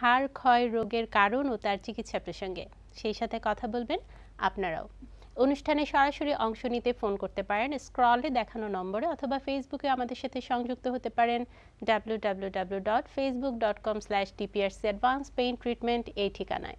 হাড় ক্ষয় রোগের কারণ ও তার চিকিৎসা প্রসঙ্গে সেই সাথে কথা বলবেন আপনারাও অনুষ্ঠানে সরাসরি অংশ নিতে ফোন করতে পারেন স্ক্রলে দেখানো নম্বরে অথবা ফেসবুকে আমাদের সাথে সংযুক্ত হতে পারেন W W W dot Facebook dot com slash DPRC advance pain treatment এই ঠিকানায়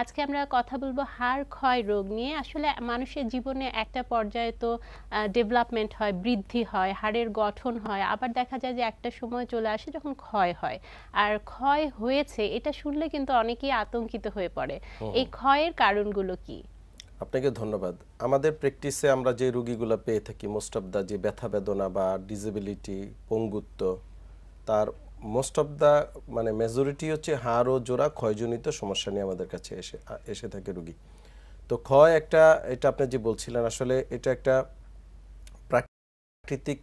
আজকে আমরা কথা বলবো হাড় ক্ষয় রোগ নিয়ে আসলে মানুষের জীবনে একটা পর্যায়ে তো ডেভেলপমেন্ট হয় বৃদ্ধি হয় হাড়ের গঠন হয় আবার দেখা যায় যে একটা সময় চলে আসে যখন ক্ষয় হয় আর ক্ষয় হয়েছে এটা শুনলে কিন্তু অনেকেই আতঙ্কিত হয়ে পড়ে এই ক্ষয়ের কারণগুলো কি আপনাকে ধন্যবাদ আমাদের প্র্যাকটিসে আমরা যে রুগীগুলো পেয়ে থাকি মোস্ট অফ দ্য যে ব্যথা বেদনা বা ডিসেবিলিটি পঙ্গুত্ব তার মোস্ট অফ দ্য মানে মেজরিটি হচ্ছে হাড় ও জোড়া ক্ষয়জনিত সমস্যা নিয়ে আমাদের কাছে এসে এসে থাকে রুগী তো ক্ষয় একটা এটা আপনি যে বলছিলেন আসলে এটা একটা প্রাকৃতিক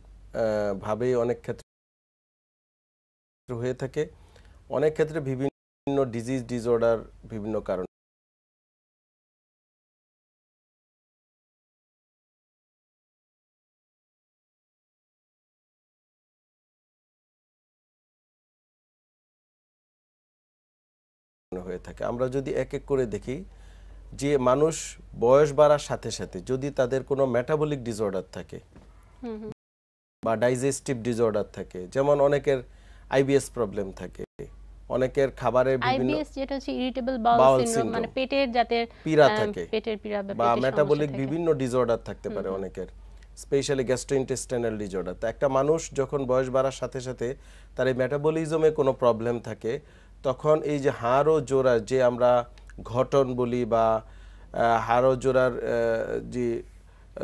ভাবেই অনেক ক্ষেত্রে হয়ে থাকে অনেক ক্ষেত্রে বিভিন্ন ডিজিজ ডিসঅর্ডার বিভিন্ন কারণে হয়ে থাকে আমরা যদি এক এক করে দেখি যে মানুষ বয়স বাড়ার সাথে সাথে যদি তাদের কোনো মেটাবলিক ডিসঅর্ডার থাকে বা ডাইজেস্টিভ ডিসঅর্ডার থাকে যেমন অনেকের আইবিএস প্রবলেম থাকে অনেকের খাবারে বিভিন্ন আইবিএস যেটা হচ্ছে ইরিটেবল বাউল সিনড্রোম মানে পেটের যাদের পীড়া থাকে পেটের পীড়া বা মেটাবলিক বিভিন্ন ডিসঅর্ডার থাকতে পারে অনেকের স্পেশালি গ্যাস্ট্রো ইন্টেস্টাইনাল ডিসঅর্ডার তো একটা মানুষ যখন বয়স বাড়ার সাথে সাথে তার এই মেটাবলিজমে কোনো প্রবলেম থাকে তখন এই যে হাড় ও জোড়া যে আমরা ঘটন বলি বা হাড় ও জোড়ার যে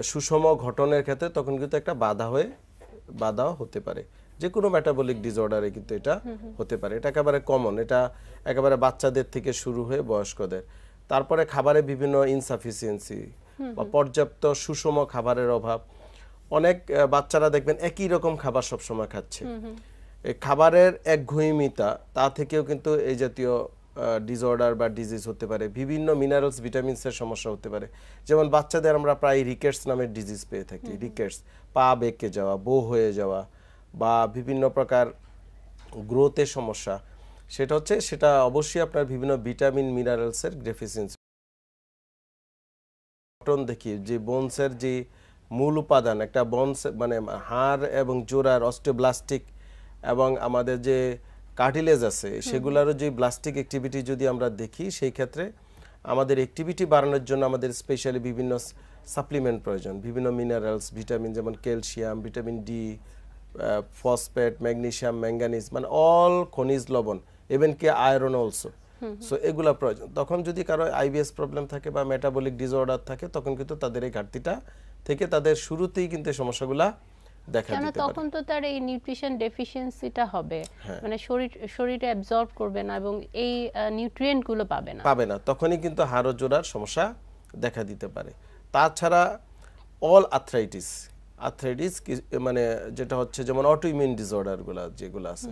সুষম ঘটনের ক্ষেত্রে তখন কিন্তু একটা বাধা হয়ে বাধাও হতে পারে যে কোনো মেটাবলিক ডিসঅর্ডারে কিন্তু এটা হতে পারে এটা একেবারে কমন এটা একেবারে বাচ্চাদের থেকে শুরু হয়ে বয়স্কদের তারপরে খাবারে বিভিন্ন ইনসাফিসিয়েন্সি বা পর্যাপ্ত সুষম খাবারের অভাব অনেক বাচ্চারা দেখবেন একই রকম খাবার সবসময় খাচ্ছে খাবারের এক একঘুইমিতা তা থেকেও কিন্তু এই জাতীয় ডিসঅর্ডার বা ডিজিজ হতে পারে বিভিন্ন মিনারেলস ভিটামিনসের সমস্যা হতে পারে যেমন বাচ্চাদের আমরা প্রায় রিকেটস নামের ডিজিজ পেয়ে থাকি রিকেটস পা বেঁকে যাওয়া বো হয়ে যাওয়া বা বিভিন্ন প্রকার গ্রোথের সমস্যা সেটা হচ্ছে সেটা অবশ্যই আপনার বিভিন্ন ভিটামিন মিনারেলসের ডেফিসিয়েন্সি গঠন দেখি যে বোনসের যে মূল উপাদান একটা বনস মানে হাড় এবং জোড়ার অস্টিওব্লাস্টিক এবং আমাদের যে কার্টিলেজ আছে সেগুলারও যে ব্লাস্টিক অ্যাক্টিভিটি যদি আমরা দেখি সেই ক্ষেত্রে আমাদের অ্যাক্টিভিটি বাড়ানোর জন্য আমাদের স্পেশালি বিভিন্ন সাপ্লিমেন্ট প্রয়োজন বিভিন্ন মিনারেলস ভিটামিন যেমন calcium vitamin D phosphate magnesium manganese মানে অল খনিজ লবণ ইভেন কি আয়রন অলসো সো এগুলা প্রয়োজন তখন যদি কারো আইবিএস প্রবলেম থাকে বা মেটাবলিক ডিসঅর্ডার থাকে তখন কিন্তু তাদের এই ঘাটতিটা থেকে তাদের শুরুতেই কিন্তু সমস্যাগুলা দেখা দিতে পারে তখন তো তার এই নিউট্রিশন ডেফিসিয়েন্সিটা হবে হ্যাঁ। মানে শরীর শরীরে অ্যাবজর্ব করবে না এবং এই নিউট্রিয়েন্ট গুলো পাবে না পাবে না তখনই কিন্তু হাড় জোড়ার সমস্যা দেখা দিতে পারে তাছাড়া অল আর্থ্রাইটিস আর্থ্রাইটিস মানে যেটা হচ্ছে যেমন অটোইমিউন ডিসঅর্ডারগুলো যেগুলো আছে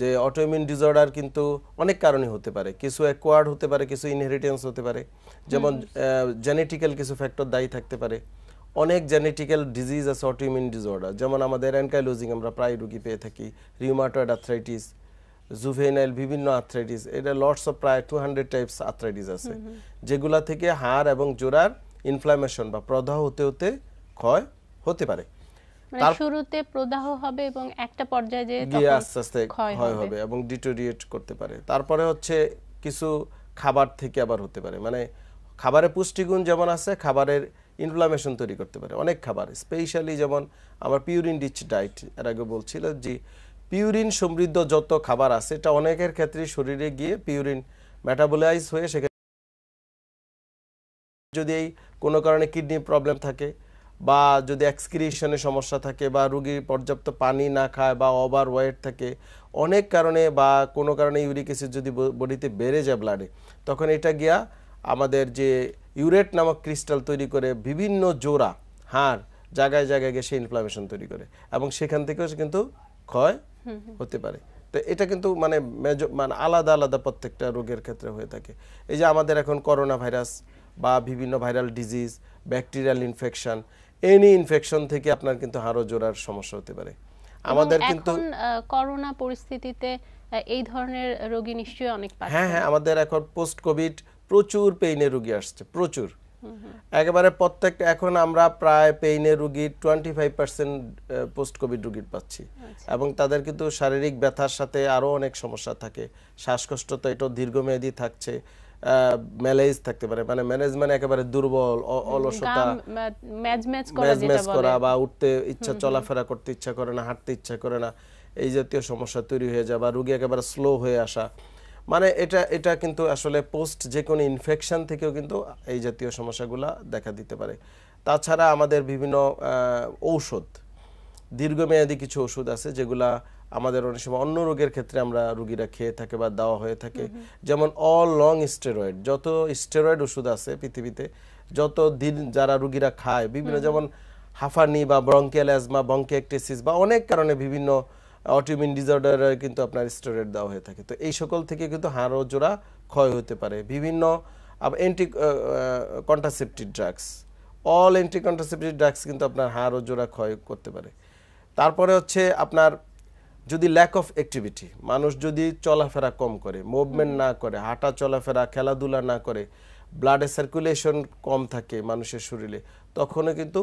যে অটোইমিউন ডিসঅর্ডার কিন্তু অনেক কারণে হতে পারে কিছু অ্যাকোয়ার্ড হতে পারে কিছু ইনহেরিটেন্স হতে পারে যেমন জেনেটিক্যাল কিছু ফ্যাক্টর দায়ী থাকতে পারে অনেক জেনেটিক্যাল ডিজিজ আছে অটোইমিউন ডিসঅর্ডার যেমন আমাদের অ্যানকাইলোজিং আমরা প্রায় রুগী পেয়ে থাকি রিউমাটয়েড আর্থ্রাইটিস জুভেনাইল বিভিন্ন আর্থ্রাইটিস এটা লটস অফ প্রায় টু হান্ড্রেড টাইপস আর্থ্রাইটিস আছে যেগুলা থেকে হাড় এবং জোড়ার ইনফ্লামেশন বা প্রদাহ হতে হতে ক্ষয় হতে পারে মানে শুরুতে প্রদাহ হবে এবং একটা পর্যায়ে যে আস্তে আস্তে ক্ষয় হবে এবং ডিটোরিয়েট করতে পারে তারপরে হচ্ছে কিছু খাবার থেকে আবার হতে পারে মানে খাবারের পুষ্টিগুণ যেমন আছে খাবারের ইনফ্লামেশন তৈরি করতে পারে অনেক খাবার স্পেশালি যেমন আমার পিউরিন রিচ ডায়েট এর আগে বলছিল যে পিউরিন সমৃদ্ধ যত খাবার আছে এটা অনেকের ক্ষেত্রে শরীরে গিয়ে পিউরিন মেটাবোলাইজ হয়ে সেখানে যদি এই কোনো কারণে কিডনি প্রবলেম থাকে বা যদি এক্সক্রিশনের সমস্যা থাকে বা রুগী পর্যাপ্ত পানি না খায় বা ওভার ওয়েট থাকে অনেক কারণে বা কোনো কারণে ইউরিক অ্যাসিড যদি বডিতে বেড়ে যায় ব্লাডে তখন এটা গিয়া আমাদের যে ইউরেট নামক ক্রিস্টাল তৈরি করে বিভিন্ন জোড়া হাড় জায়গায় জায়গায় গিয়ে সে ইনফ্লামেশন তৈরি করে এবং সেখান থেকেও সে কিন্তু ক্ষয় হতে পারে তো এটা কিন্তু মানে মেজ মানে আলাদা আলাদা প্রত্যেকটা রোগের ক্ষেত্রে হয়ে থাকে এই যে আমাদের এখন করোনা ভাইরাস বা বিভিন্ন viral disease bacterial infection any infection থেকে আপনার কিন্তু হাড় জোড়ার সমস্যা হতে পারে আমাদের কিন্তু করোনা পরিস্থিতিতে এই ধরনের রোগী নিশ্চয়ই অনেক হ্যাঁ হ্যাঁ আমাদের এখন পোস্ট কোভিড প্রচুর পেইনের রুগী আসছে প্রচুর একেবারে প্রত্যেক এখন আমরা প্রায় পেইনের রুগীর twenty five percent post COVID রুগীর পাচ্ছি আচ্ছা। এবং তাদের কিন্তু শারীরিক ব্যথার সাথে আরও অনেক সমস্যা থাকে শ্বাসকষ্ট তো এটাও দীর্ঘমেয়াদী থাকছে ম্যালেজ থাকতে পারে মানে ম্যানেজমেন্ট একেবারে দুর্বল অলসতা ম্যাজ ম্যাচ করা বা উঠতে ইচ্ছা চলাফেরা করতে ইচ্ছা করে না হাঁটতে ইচ্ছা করে না এই জাতীয় সমস্যা তৈরি হয়ে যায় বা রুগী একেবারে স্লো হয়ে আসা মানে এটা এটা কিন্তু আসলে পোস্ট যে কোনো ইনফেকশান থেকেও কিন্তু এই জাতীয় সমস্যাগুলো দেখা দিতে পারে তাছাড়া আমাদের বিভিন্ন ঔষধ দীর্ঘমেয়াদী কিছু ওষুধ আছে যেগুলা আমাদের অনেক সময় অন্য রোগের ক্ষেত্রে আমরা রুগীরা খেয়ে থাকে বা দেওয়া হয়ে থাকে যেমন অল লং স্টেরয়েড যত স্টেরয়েড ওষুধ আছে পৃথিবীতে যত দিন যারা রুগীরা খায় বিভিন্ন যেমন হাফানি বা ব্রঙ্কিয়াল অ্যাজমা ব্রঙ্কিয়াকটিসিস বা অনেক কারণে বিভিন্ন অটোমিন ডিসঅর্ডার কিন্তু আপনার স্টোরেট দেওয়া হয়ে থাকে তো এই সকল থেকে কিন্তু হাড় ও জোড়া ক্ষয় হতে পারে বিভিন্ন anti contraceptive drugs all anti contraceptive drugs কিন্তু আপনার হাড় ও জোড়া ক্ষয় করতে পারে তারপরে হচ্ছে আপনার যদি ল্যাক অফ অ্যাক্টিভিটি মানুষ যদি চলাফেরা কম করে মুভমেন্ট না করে হাঁটা চলাফেরা খেলাধুলা না করে ব্লাডের সার্কুলেশন কম থাকে মানুষের শরীরে তখনও কিন্তু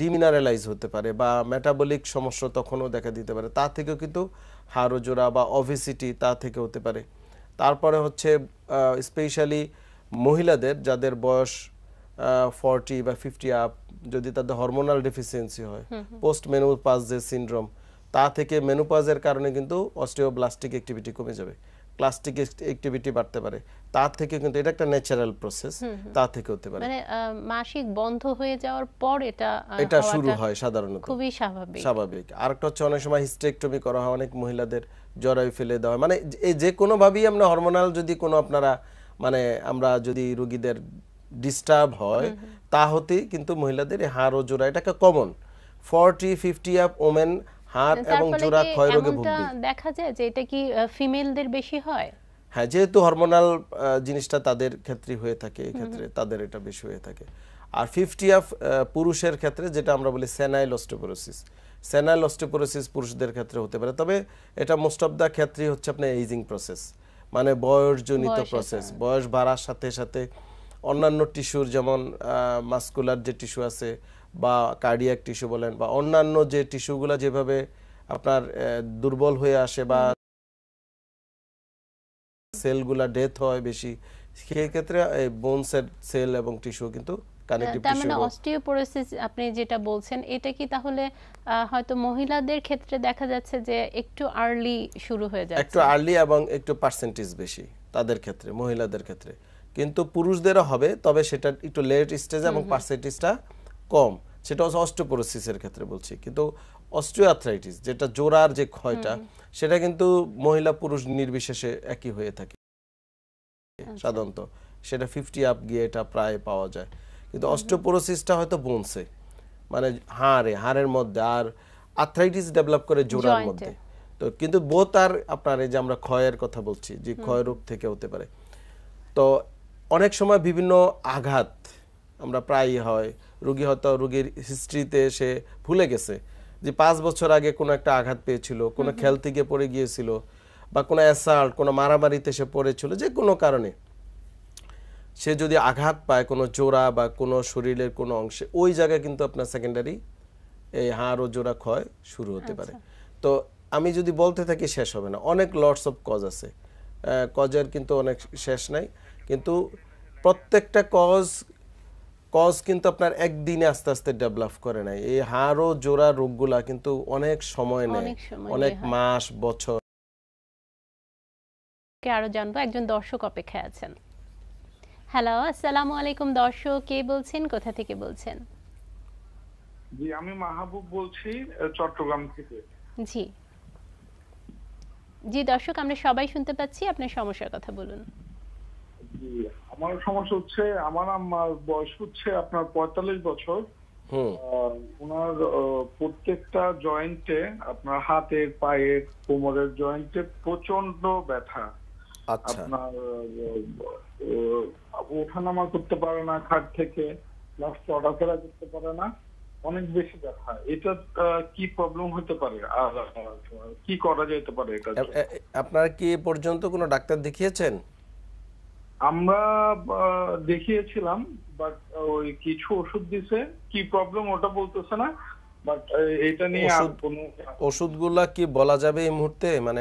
ডিমিনারেলাইজ হতে পারে বা মেটাবলিক সমস্যা তখনও দেখা দিতে পারে তা থেকেও কিন্তু হাড় জোড়া বা অভিসিটি তা থেকে হতে পারে তারপরে হচ্ছে স্পেশালি মহিলাদের যাদের বয়স ফর্টি বা ফিফটি আপ যদি তাদের হরমোনাল ডেফিসিয়েন্সি হয় পোস্ট মেনোপাজ যে সিনড্রোম তা থেকে মেনোপাজের কারণে কিন্তু অস্টিওব্লাস্টিক অ্যাক্টিভিটি কমে যাবে প্লাস্টিক অ্যাক্টিভিটি বাড়তে পারে তার থেকে কিন্তু এটা একটা ন্যাচারাল প্রসেস তা থেকে হতে পারে মানে মাসিক বন্ধ হয়ে যাওয়ার পর এটা এটা শুরু হয় সাধারণত খুবই স্বাভাবিক স্বাভাবিক আরেকটা হচ্ছে অনেক সময় হিস্টেরেক্টমি করা হয় অনেক মহিলাদের জরায়ু ফেলে দেওয়া মানে এই যে কোনো ভাবেই আমরা হরমোনাল যদি কোনো আপনারা মানে আমরা যদি রোগীদের ডিস্টার্ব হয় তা হতে কিন্তু মহিলাদের হাড় ও জোড়া এটাকে common forty fifty of women হাত এবং জোড়া ক্ষয় রোগে ভুগবে দেখা যায় যে এটা কি ফিমেলদের বেশি হয় হ্যাঁ যেহেতু হরমোনাল জিনিসটা তাদের ক্ষেত্রে হয়ে থাকে এই ক্ষেত্রে তাদের এটা বেশি হয়ে থাকে আর ফিফটি অফ পুরুষের ক্ষেত্রে যেটা আমরা বলি সেনাইল অস্টোপোরোসিস সেনাইল অস্টোপোরোসিস পুরুষদের ক্ষেত্রে হতে পারে তবে এটা মোস্ট অফ দ্য ক্ষেত্রেই হচ্ছে আপনার এইজিং প্রসেস মানে বয়সজনিত প্রসেস বয়স বাড়ার সাথে সাথে অন্যান্য টিস্যুর যেমন মাস্কুলার যে টিস্যু আছে বা কার্ডিয়াক টিস্যু বলেন বা অন্যান্য যে টিস্যুগুলো যেভাবে আপনার দুর্বল হয়ে আসে বা সেলগুলা ডেথ হয় বেশি সেক্ষেত্রে এই বোনসের সেল এবং টিস্যু কিন্তু তার মানে অস্টিওপোরোসিস আপনি যেটা বলছেন এটা কি তাহলে হয়তো মহিলাদের ক্ষেত্রে দেখা যাচ্ছে যে একটু আর্লি শুরু হয়ে যাচ্ছে একটু আর্লি এবং একটু পার্সেন্টেজ বেশি তাদের ক্ষেত্রে মহিলাদের ক্ষেত্রে কিন্তু পুরুষদেরও হবে তবে সেটা একটু লেট স্টেজে এবং পার্সেন্টেজটা কম সেটা হচ্ছে অস্টোপোরোসিসের ক্ষেত্রে বলছি কিন্তু অস্ট্রিয়াথ্রাইটিস যেটা জোড়ার যে ক্ষয়টা সেটা কিন্তু মহিলা পুরুষ নির্বিশেষে একই হয়ে থাকে আচ্ছা। সাধারণত সেটা ফিফটি আপ গিয়ে এটা প্রায় পাওয়া যায় কিন্তু অস্ট্রোপোরোসিসটা হয়তো বোনসে মানে হাড়ে হাড়ের মধ্যে আর আর্থ্রাইটিস ডেভেলপ করে জোড়ার মধ্যে তো কিন্তু বোত আর আপনার এই যে আমরা ক্ষয়ের কথা বলছি যে ক্ষয় রোগ থেকে হতে পারে তো অনেক সময় বিভিন্ন আঘাত আমরা প্রায়ই হয় রুগী হয়তো রুগীর হিস্ট্রিতে সে ভুলে গেছে যে পাঁচ বছর আগে কোনো একটা আঘাত পেয়েছিল কোনো খেল থেকে পড়ে গিয়েছিল বা কোনো অ্যাসাল্ট কোনো মারামারিতে সে পড়েছিল যে কোনো কারণে সে যদি আঘাত পায় কোনো জোড়া বা কোনো শরীরের কোনো অংশে ওই জায়গায় কিন্তু আপনার সেকেন্ডারি এই হাড় ও জোড়া ক্ষয় শুরু হতে আচ্ছা। পারে তো আমি যদি বলতে থাকি শেষ হবে না অনেক লটস অফ কজ আছে কজের কিন্তু অনেক শেষ নাই কিন্তু প্রত্যেকটা কজ কজ কিন্তু আপনার একদিনে আস্তে আস্তে ডেভেলপ করে নাই এই হাড় ও জোড়া রোগগুলা কিন্তু অনেক সময় নেয় অনেক মাস বছর আরো জানবো একজন দর্শক অপেক্ষায় আছেন হ্যালো আসসালামু আলাইকুম দর্শক কে বলছেন কোথা থেকে বলছেন জি আমি মাহবুব বলছি চট্টগ্রাম থেকে জি জি দর্শক আমরা সবাই শুনতে পাচ্ছি আপনার সমস্যার কথা বলুন আমার সমস্যা হচ্ছে আমার আমার বয়স হচ্ছে আপনার পঁয়তাল্লিশ বছর ওনার প্রত্যেকটা জয়েন্টে আপনার হাতের পায়ের কোমরের জয়েন্টে প্রচন্ড ব্যথা আচ্ছা। আপনার নামা করতে পারে না খাট থেকে প্লাস চলাফেরা করতে পারে না অনেক বেশি ব্যথা এটা কি প্রবলেম হতে পারে আর কি করা যেতে পারে এটা আপনারা কি পর্যন্ত কোনো ডাক্তার দেখিয়েছেন আমরা দেখিয়েছিলাম বাট ওই কিছু ওষুধ দিছে কি প্রবলেম ওটা বলতেছে না বাট এটা নিয়ে আর কোনো ওষুধগুলা কি বলা যাবে এই মুহূর্তে মানে